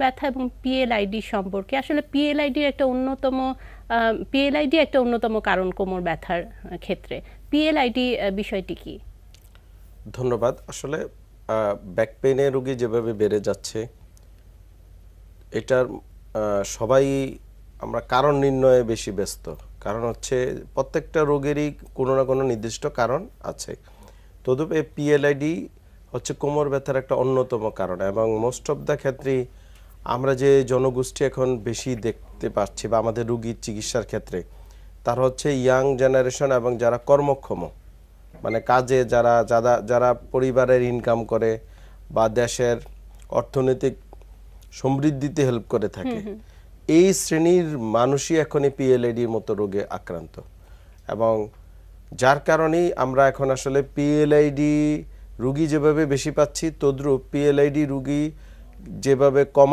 ব্যথা এবং পিএলআইডি সম্পর্কে আসলে পিএলআইডির একটা অন্যতম পিএলআইডি একটা অন্যতম কারণ কোমর ব্যথার ক্ষেত্রে পিএলআইডি বিষয়টি কি ধন্যবাদ আসলে ব্যাক পেনে রোগী যেভাবে বেড়ে যাচ্ছে এটার সবাই আমরা কারণ নির্ণয়ে বেশি ব্যস্ত কারণ হচ্ছে প্রত্যেকটা রোগেরই কোনো না কোনো নির্দিষ্ট কারণ আছে তদুপ এই পিএলআইডি হচ্ছে কোমর ব্যথার একটা অন্যতম কারণ এবং মোস্ট অফ দ্য ক্ষেত্রেই আমরা যে জনগোষ্ঠী এখন বেশি দেখতে পাচ্ছি বা আমাদের রুগীর চিকিৎসার ক্ষেত্রে তার হচ্ছে ইয়াং জেনারেশন এবং যারা কর্মক্ষম মানে কাজে যারা যারা যারা পরিবারের ইনকাম করে বা দেশের অর্থনৈতিক সমৃদ্ধিতে হেল্প করে থাকে এই শ্রেণীর মানুষই এখন এই পিএলএডির মতো রোগে আক্রান্ত এবং যার কারণেই আমরা এখন আসলে পিএলআইডি রুগী যেভাবে বেশি পাচ্ছি তদ্রুপ পিএলআইডি রুগী যেভাবে কমা